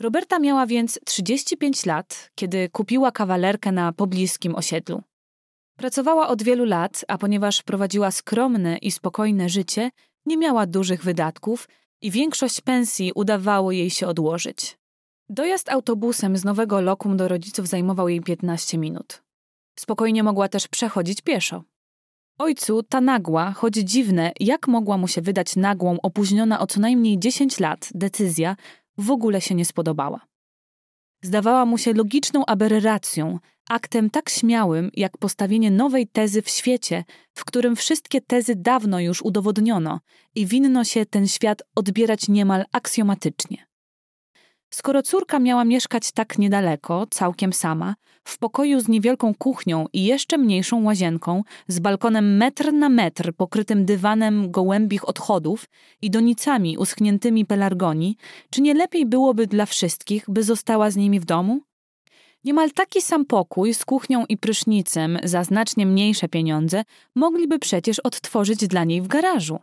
Roberta miała więc 35 lat, kiedy kupiła kawalerkę na pobliskim osiedlu. Pracowała od wielu lat, a ponieważ prowadziła skromne i spokojne życie, nie miała dużych wydatków i większość pensji udawało jej się odłożyć. Dojazd autobusem z Nowego Lokum do rodziców zajmował jej 15 minut. Spokojnie mogła też przechodzić pieszo. Ojcu ta nagła, choć dziwne, jak mogła mu się wydać nagłą, opóźniona o co najmniej 10 lat, decyzja w ogóle się nie spodobała. Zdawała mu się logiczną aberracją, aktem tak śmiałym, jak postawienie nowej tezy w świecie, w którym wszystkie tezy dawno już udowodniono i winno się ten świat odbierać niemal aksjomatycznie. Skoro córka miała mieszkać tak niedaleko, całkiem sama, w pokoju z niewielką kuchnią i jeszcze mniejszą łazienką, z balkonem metr na metr pokrytym dywanem gołębich odchodów i donicami uschniętymi pelargonii, czy nie lepiej byłoby dla wszystkich, by została z nimi w domu? Niemal taki sam pokój z kuchnią i prysznicem za znacznie mniejsze pieniądze mogliby przecież odtworzyć dla niej w garażu.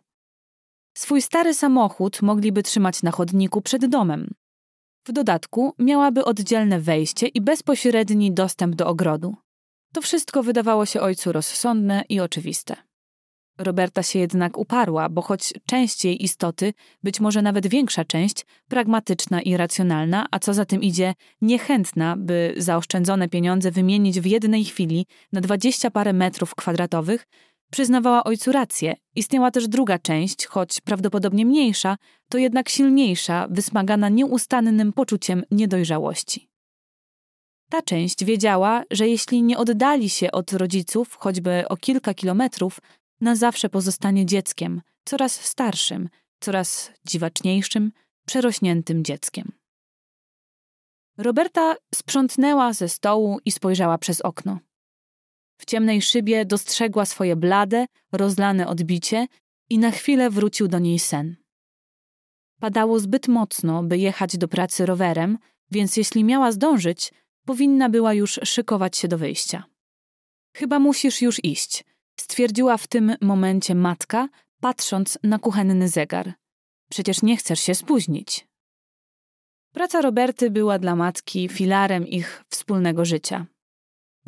Swój stary samochód mogliby trzymać na chodniku przed domem, w dodatku miałaby oddzielne wejście i bezpośredni dostęp do ogrodu. To wszystko wydawało się ojcu rozsądne i oczywiste. Roberta się jednak uparła, bo choć część jej istoty, być może nawet większa część, pragmatyczna i racjonalna, a co za tym idzie, niechętna, by zaoszczędzone pieniądze wymienić w jednej chwili na dwadzieścia parę metrów kwadratowych, Przyznawała ojcu rację. Istniała też druga część, choć prawdopodobnie mniejsza, to jednak silniejsza, wysmagana nieustannym poczuciem niedojrzałości. Ta część wiedziała, że jeśli nie oddali się od rodziców, choćby o kilka kilometrów, na zawsze pozostanie dzieckiem, coraz starszym, coraz dziwaczniejszym, przerośniętym dzieckiem. Roberta sprzątnęła ze stołu i spojrzała przez okno. W ciemnej szybie dostrzegła swoje blade, rozlane odbicie i na chwilę wrócił do niej sen. Padało zbyt mocno, by jechać do pracy rowerem, więc jeśli miała zdążyć, powinna była już szykować się do wyjścia. Chyba musisz już iść, stwierdziła w tym momencie matka, patrząc na kuchenny zegar. Przecież nie chcesz się spóźnić. Praca Roberty była dla matki filarem ich wspólnego życia.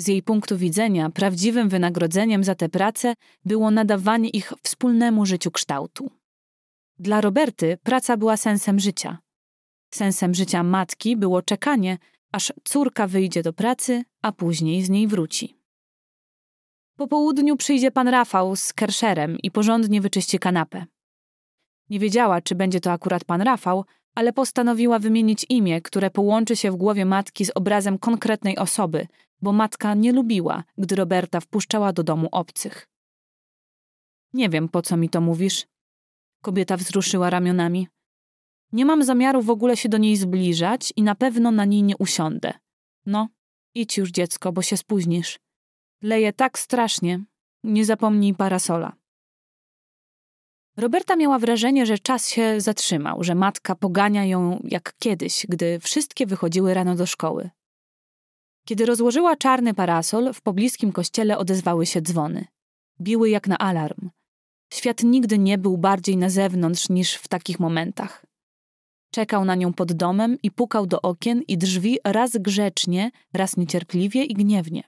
Z jej punktu widzenia, prawdziwym wynagrodzeniem za te prace było nadawanie ich wspólnemu życiu kształtu. Dla Roberty praca była sensem życia. Sensem życia matki było czekanie, aż córka wyjdzie do pracy, a później z niej wróci. Po południu przyjdzie pan Rafał z kerszerem i porządnie wyczyści kanapę. Nie wiedziała, czy będzie to akurat pan Rafał, ale postanowiła wymienić imię, które połączy się w głowie matki z obrazem konkretnej osoby, bo matka nie lubiła, gdy Roberta wpuszczała do domu obcych. Nie wiem, po co mi to mówisz. Kobieta wzruszyła ramionami. Nie mam zamiaru w ogóle się do niej zbliżać i na pewno na niej nie usiądę. No, idź już dziecko, bo się spóźnisz. Leje tak strasznie. Nie zapomnij parasola. Roberta miała wrażenie, że czas się zatrzymał, że matka pogania ją jak kiedyś, gdy wszystkie wychodziły rano do szkoły. Kiedy rozłożyła czarny parasol, w pobliskim kościele odezwały się dzwony. Biły jak na alarm. Świat nigdy nie był bardziej na zewnątrz niż w takich momentach. Czekał na nią pod domem i pukał do okien i drzwi raz grzecznie, raz niecierpliwie i gniewnie.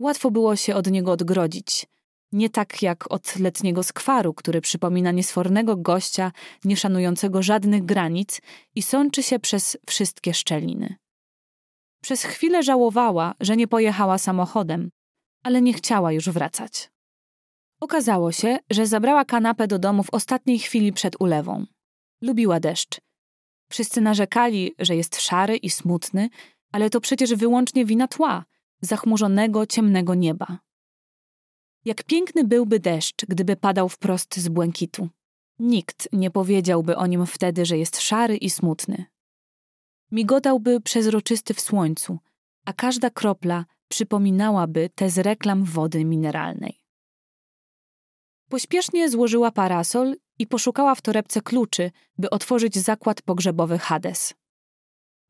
Łatwo było się od niego odgrodzić. Nie tak jak od letniego skwaru, który przypomina niesfornego gościa, nie szanującego żadnych granic i sączy się przez wszystkie szczeliny. Przez chwilę żałowała, że nie pojechała samochodem, ale nie chciała już wracać. Okazało się, że zabrała kanapę do domu w ostatniej chwili przed ulewą. Lubiła deszcz. Wszyscy narzekali, że jest szary i smutny, ale to przecież wyłącznie wina tła, zachmurzonego, ciemnego nieba. Jak piękny byłby deszcz, gdyby padał wprost z błękitu. Nikt nie powiedziałby o nim wtedy, że jest szary i smutny migotałby przezroczysty w słońcu, a każda kropla przypominałaby te z reklam wody mineralnej. Pośpiesznie złożyła parasol i poszukała w torebce kluczy, by otworzyć zakład pogrzebowy Hades.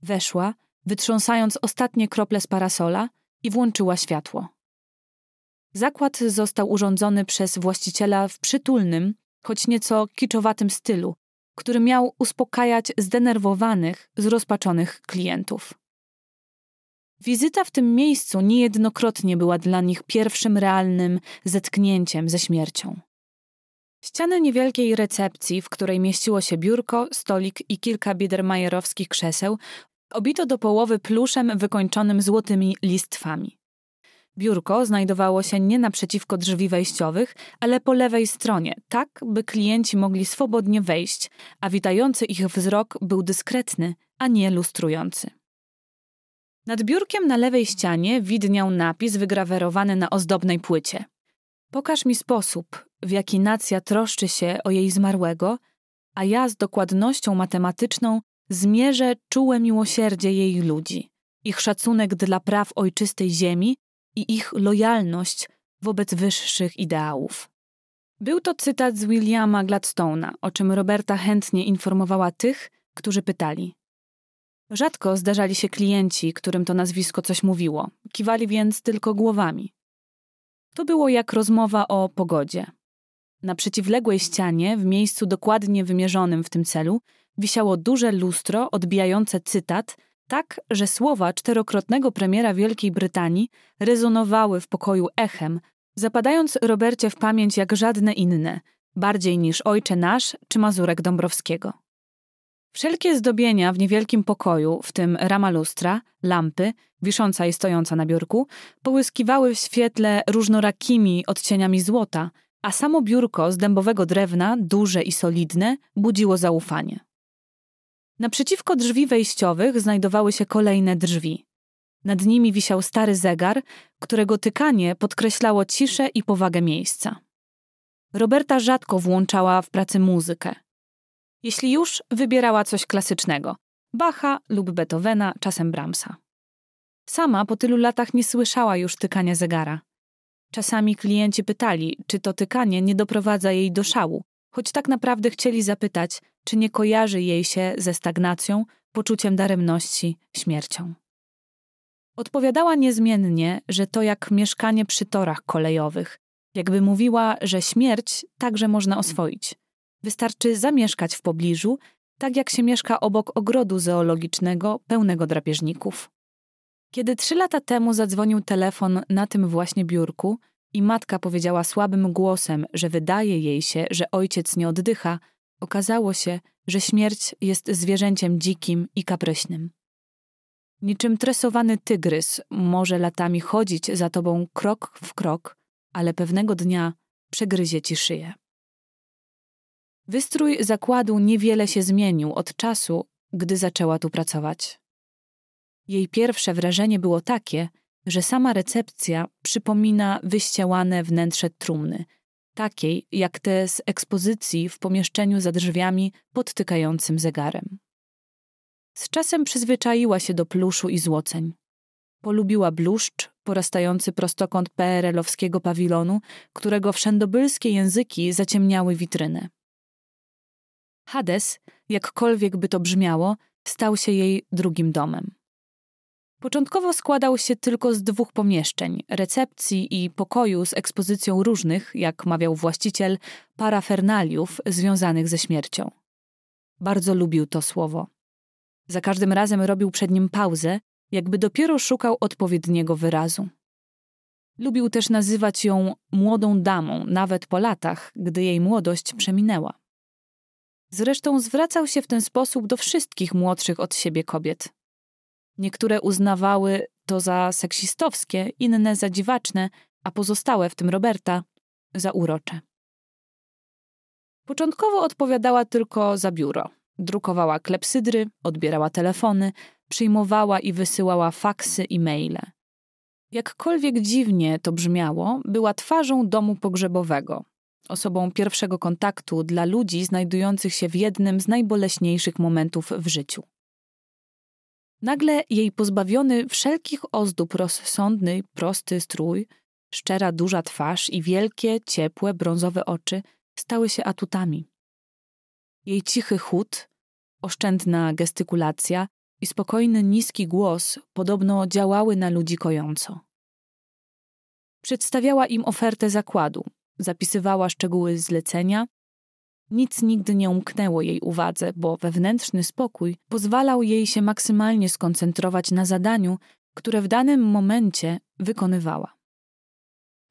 Weszła, wytrząsając ostatnie krople z parasola i włączyła światło. Zakład został urządzony przez właściciela w przytulnym, choć nieco kiczowatym stylu, który miał uspokajać zdenerwowanych, zrozpaczonych klientów. Wizyta w tym miejscu niejednokrotnie była dla nich pierwszym realnym zetknięciem ze śmiercią. Ściany niewielkiej recepcji, w której mieściło się biurko, stolik i kilka biedermajerowskich krzeseł, obito do połowy pluszem wykończonym złotymi listwami. Biurko znajdowało się nie naprzeciwko drzwi wejściowych, ale po lewej stronie, tak by klienci mogli swobodnie wejść, a witający ich wzrok był dyskretny, a nie lustrujący. Nad biurkiem na lewej ścianie widniał napis wygrawerowany na ozdobnej płycie. Pokaż mi sposób, w jaki nacja troszczy się o jej zmarłego, a ja z dokładnością matematyczną zmierzę czułe miłosierdzie jej ludzi, ich szacunek dla praw ojczystej ziemi i ich lojalność wobec wyższych ideałów. Był to cytat z Williama Gladstone'a, o czym Roberta chętnie informowała tych, którzy pytali. Rzadko zdarzali się klienci, którym to nazwisko coś mówiło, kiwali więc tylko głowami. To było jak rozmowa o pogodzie. Na przeciwległej ścianie, w miejscu dokładnie wymierzonym w tym celu, wisiało duże lustro odbijające cytat tak, że słowa czterokrotnego premiera Wielkiej Brytanii rezonowały w pokoju echem, zapadając Robercie w pamięć jak żadne inne, bardziej niż Ojcze Nasz czy Mazurek Dąbrowskiego. Wszelkie zdobienia w niewielkim pokoju, w tym rama lustra, lampy, wisząca i stojąca na biurku, połyskiwały w świetle różnorakimi odcieniami złota, a samo biurko z dębowego drewna, duże i solidne, budziło zaufanie. Naprzeciwko drzwi wejściowych znajdowały się kolejne drzwi. Nad nimi wisiał stary zegar, którego tykanie podkreślało ciszę i powagę miejsca. Roberta rzadko włączała w pracy muzykę. Jeśli już, wybierała coś klasycznego Bacha lub Beethovena, czasem Brahmsa. Sama po tylu latach nie słyszała już tykania zegara. Czasami klienci pytali, czy to tykanie nie doprowadza jej do szału, choć tak naprawdę chcieli zapytać, czy nie kojarzy jej się ze stagnacją, poczuciem daremności, śmiercią. Odpowiadała niezmiennie, że to jak mieszkanie przy torach kolejowych, jakby mówiła, że śmierć także można oswoić. Wystarczy zamieszkać w pobliżu, tak jak się mieszka obok ogrodu zoologicznego pełnego drapieżników. Kiedy trzy lata temu zadzwonił telefon na tym właśnie biurku, i matka powiedziała słabym głosem, że wydaje jej się, że ojciec nie oddycha, okazało się, że śmierć jest zwierzęciem dzikim i kapryśnym. Niczym tresowany tygrys może latami chodzić za tobą krok w krok, ale pewnego dnia przegryzie ci szyję. Wystrój zakładu niewiele się zmienił od czasu, gdy zaczęła tu pracować. Jej pierwsze wrażenie było takie, że sama recepcja przypomina wyścielane wnętrze trumny, takiej jak te z ekspozycji w pomieszczeniu za drzwiami podtykającym zegarem. Z czasem przyzwyczaiła się do pluszu i złoceń. Polubiła bluszcz, porastający prostokąt PRL-owskiego pawilonu, którego wszędobylskie języki zaciemniały witrynę. Hades, jakkolwiek by to brzmiało, stał się jej drugim domem. Początkowo składał się tylko z dwóch pomieszczeń recepcji i pokoju z ekspozycją różnych, jak mawiał właściciel, parafernaliów związanych ze śmiercią. Bardzo lubił to słowo. Za każdym razem robił przed nim pauzę, jakby dopiero szukał odpowiedniego wyrazu. Lubił też nazywać ją młodą damą, nawet po latach, gdy jej młodość przeminęła. Zresztą zwracał się w ten sposób do wszystkich młodszych od siebie kobiet. Niektóre uznawały to za seksistowskie, inne za dziwaczne, a pozostałe, w tym Roberta, za urocze. Początkowo odpowiadała tylko za biuro. Drukowała klepsydry, odbierała telefony, przyjmowała i wysyłała faksy i maile. Jakkolwiek dziwnie to brzmiało, była twarzą domu pogrzebowego, osobą pierwszego kontaktu dla ludzi znajdujących się w jednym z najboleśniejszych momentów w życiu. Nagle jej pozbawiony wszelkich ozdób rozsądny, prosty strój, szczera, duża twarz i wielkie, ciepłe, brązowe oczy stały się atutami. Jej cichy chód, oszczędna gestykulacja i spokojny, niski głos podobno działały na ludzi kojąco. Przedstawiała im ofertę zakładu, zapisywała szczegóły zlecenia, nic nigdy nie umknęło jej uwadze, bo wewnętrzny spokój pozwalał jej się maksymalnie skoncentrować na zadaniu, które w danym momencie wykonywała.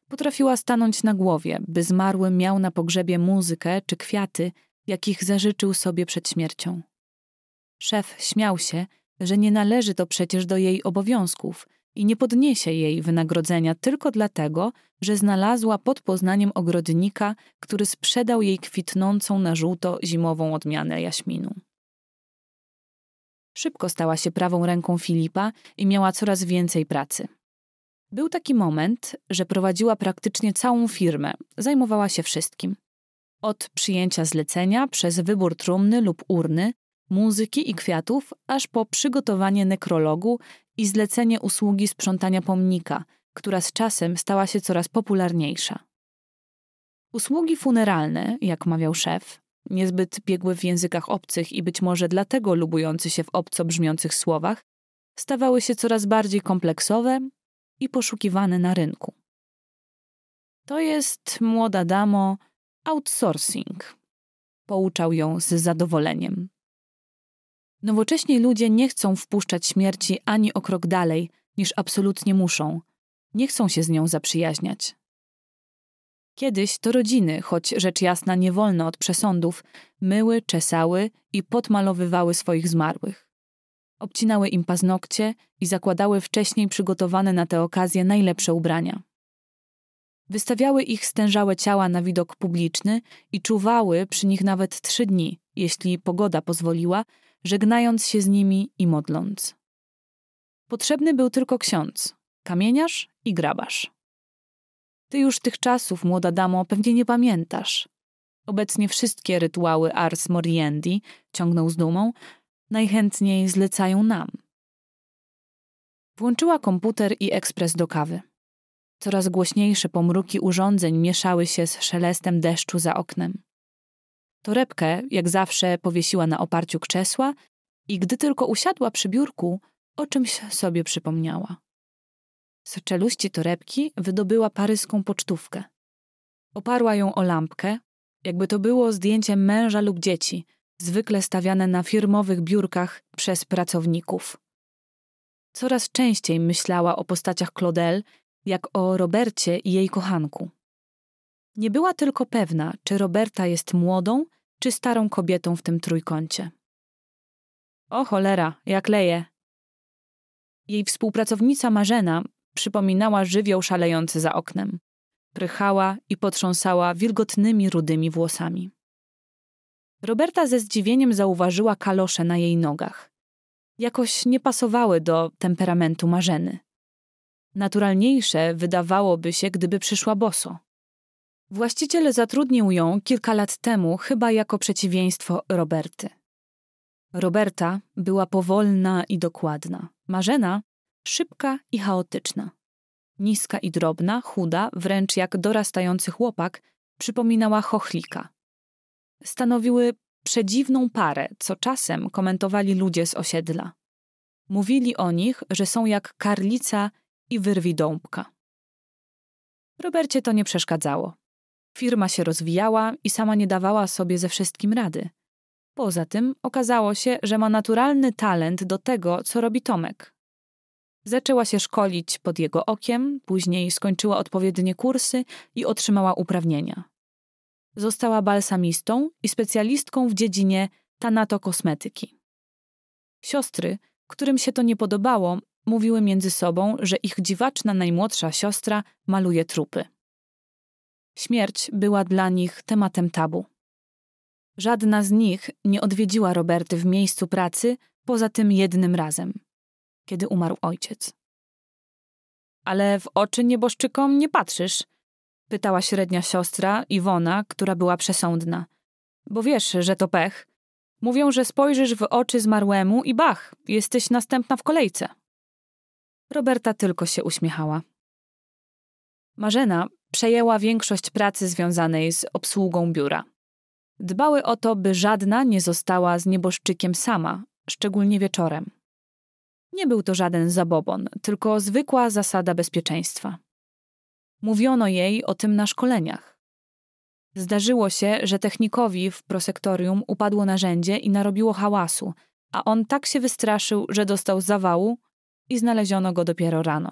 Potrafiła stanąć na głowie, by zmarły miał na pogrzebie muzykę czy kwiaty, jakich zażyczył sobie przed śmiercią. Szef śmiał się, że nie należy to przecież do jej obowiązków – i nie podniesie jej wynagrodzenia tylko dlatego, że znalazła pod Poznaniem ogrodnika, który sprzedał jej kwitnącą na żółto zimową odmianę jaśminu. Szybko stała się prawą ręką Filipa i miała coraz więcej pracy. Był taki moment, że prowadziła praktycznie całą firmę, zajmowała się wszystkim. Od przyjęcia zlecenia przez wybór trumny lub urny, muzyki i kwiatów, aż po przygotowanie nekrologu i zlecenie usługi sprzątania pomnika, która z czasem stała się coraz popularniejsza. Usługi funeralne, jak mawiał szef, niezbyt biegły w językach obcych i być może dlatego lubujący się w obco brzmiących słowach, stawały się coraz bardziej kompleksowe i poszukiwane na rynku. To jest, młoda damo, outsourcing. Pouczał ją z zadowoleniem. Nowocześni ludzie nie chcą wpuszczać śmierci ani o krok dalej, niż absolutnie muszą. Nie chcą się z nią zaprzyjaźniać. Kiedyś to rodziny, choć rzecz jasna nie wolno od przesądów, myły, czesały i podmalowywały swoich zmarłych. Obcinały im paznokcie i zakładały wcześniej przygotowane na tę okazję najlepsze ubrania. Wystawiały ich stężałe ciała na widok publiczny i czuwały przy nich nawet trzy dni, jeśli pogoda pozwoliła, żegnając się z nimi i modląc. Potrzebny był tylko ksiądz, kamieniarz i grabarz. Ty już tych czasów, młoda damo, pewnie nie pamiętasz. Obecnie wszystkie rytuały Ars Moriendi, ciągnął z dumą, najchętniej zlecają nam. Włączyła komputer i ekspres do kawy. Coraz głośniejsze pomruki urządzeń mieszały się z szelestem deszczu za oknem. Torebkę, jak zawsze, powiesiła na oparciu krzesła i gdy tylko usiadła przy biurku, o czymś sobie przypomniała. Z czeluści torebki wydobyła paryską pocztówkę. Oparła ją o lampkę, jakby to było zdjęcie męża lub dzieci, zwykle stawiane na firmowych biurkach przez pracowników. Coraz częściej myślała o postaciach Claudel, jak o Robercie i jej kochanku. Nie była tylko pewna, czy Roberta jest młodą, czy starą kobietą w tym trójkącie. O cholera, jak leje! Jej współpracownica Marzena przypominała żywioł szalejący za oknem. Prychała i potrząsała wilgotnymi, rudymi włosami. Roberta ze zdziwieniem zauważyła kalosze na jej nogach. Jakoś nie pasowały do temperamentu Marzeny. Naturalniejsze wydawałoby się, gdyby przyszła boso. Właściciel zatrudnił ją kilka lat temu chyba jako przeciwieństwo Roberty. Roberta była powolna i dokładna, Marzena szybka i chaotyczna. Niska i drobna, chuda, wręcz jak dorastający chłopak, przypominała chochlika. Stanowiły przedziwną parę, co czasem komentowali ludzie z osiedla. Mówili o nich, że są jak karlica i wyrwidąbka. Robercie to nie przeszkadzało. Firma się rozwijała i sama nie dawała sobie ze wszystkim rady. Poza tym okazało się, że ma naturalny talent do tego, co robi Tomek. Zaczęła się szkolić pod jego okiem, później skończyła odpowiednie kursy i otrzymała uprawnienia. Została balsamistą i specjalistką w dziedzinie tanatokosmetyki. Siostry, którym się to nie podobało, mówiły między sobą, że ich dziwaczna najmłodsza siostra maluje trupy. Śmierć była dla nich tematem tabu. Żadna z nich nie odwiedziła Roberty w miejscu pracy poza tym jednym razem, kiedy umarł ojciec. Ale w oczy nieboszczykom nie patrzysz? pytała średnia siostra Iwona, która była przesądna. Bo wiesz, że to pech. Mówią, że spojrzysz w oczy zmarłemu i bach, jesteś następna w kolejce. Roberta tylko się uśmiechała. Marzena przejęła większość pracy związanej z obsługą biura. Dbały o to, by żadna nie została z nieboszczykiem sama, szczególnie wieczorem. Nie był to żaden zabobon, tylko zwykła zasada bezpieczeństwa. Mówiono jej o tym na szkoleniach. Zdarzyło się, że technikowi w prosektorium upadło narzędzie i narobiło hałasu, a on tak się wystraszył, że dostał zawału i znaleziono go dopiero rano.